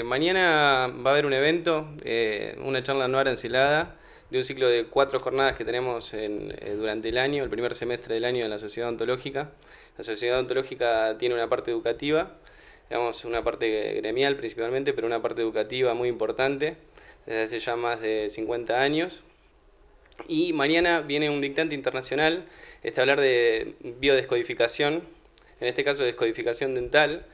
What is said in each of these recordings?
Este, mañana va a haber un evento, eh, una charla anual encelada, de un ciclo de cuatro jornadas que tenemos eh, durante el año, el primer semestre del año en la Sociedad Ontológica. La Sociedad Ontológica tiene una parte educativa, digamos, una parte gremial principalmente, pero una parte educativa muy importante, desde hace ya más de 50 años. Y mañana viene un dictante internacional, este hablar de biodescodificación, en este caso descodificación dental,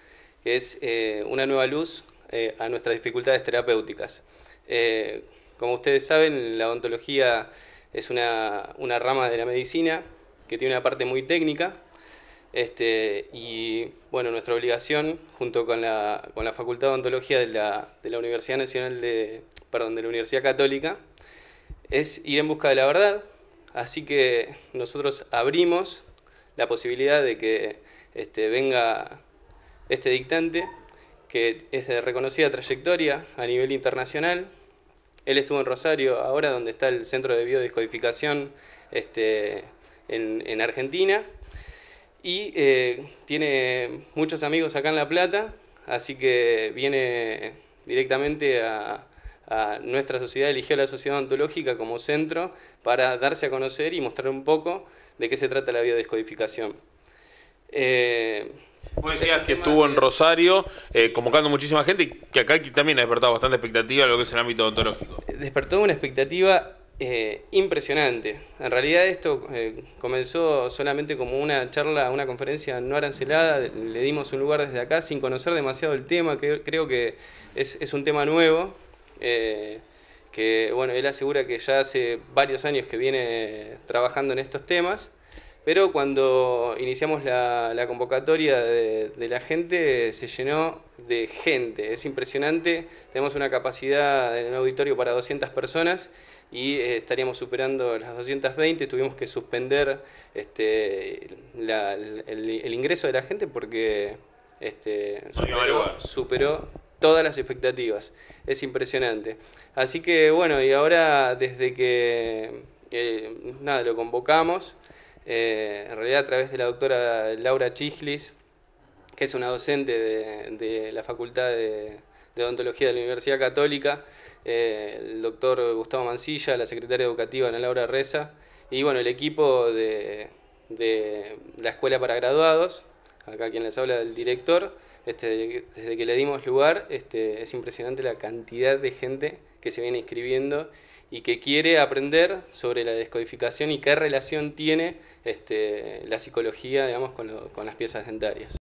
que es eh, una nueva luz eh, a nuestras dificultades terapéuticas. Eh, como ustedes saben, la odontología es una, rama de la medicina que tiene una parte muy técnica este, y bueno, nuestra obligación junto con la, con Facultad de Odontología de la, Universidad Nacional de, perdón, de la Universidad Católica es ir en busca de la verdad, así que nosotros abrimos la posibilidad de que este, venga este dictante que es de reconocida trayectoria a nivel internacional. Él estuvo en Rosario, ahora donde está el Centro de Biodescodificación este, en, Argentina. Y eh, tiene muchos amigos acá en La Plata, así que viene directamente a, nuestra sociedad, eligió la sociedad ontológica como centro para darse a conocer y mostrar un poco de qué se trata la biodescodificación. Eh, decías que estuvo en Rosario, eh, convocando muchísima gente, y que acá también ha despertado bastante expectativa en lo que es el ámbito odontológico. Despertó una expectativa eh, impresionante. En realidad esto eh, comenzó solamente como una charla, una conferencia no arancelada, le dimos un lugar desde acá sin conocer demasiado el tema, que creo que es, un tema nuevo, que bueno, él asegura que ya hace varios años que viene trabajando en estos temas pero cuando iniciamos la, convocatoria de, la gente, se llenó de gente. Es impresionante. Tenemos una capacidad en un auditorio para 200 personas y eh, estaríamos superando las 220. Tuvimos que suspender este, el, ingreso de la gente porque este, superó, todas las expectativas. Es impresionante. Así que bueno, y ahora desde que eh, nada, lo convocamos eh, en realidad a través de la doctora Laura Chislis, que es una docente de, la Facultad de, Odontología de la Universidad Católica, eh, el doctor Gustavo Mancilla, la secretaria educativa Ana Laura Reza, y bueno, el equipo de la Escuela para Graduados, acá quien les habla, del director, este, desde que le dimos lugar, este, es impresionante la cantidad de gente que se viene inscribiendo y que quiere aprender sobre la descodificación y qué relación tiene este, la psicología digamos, con las piezas dentarias.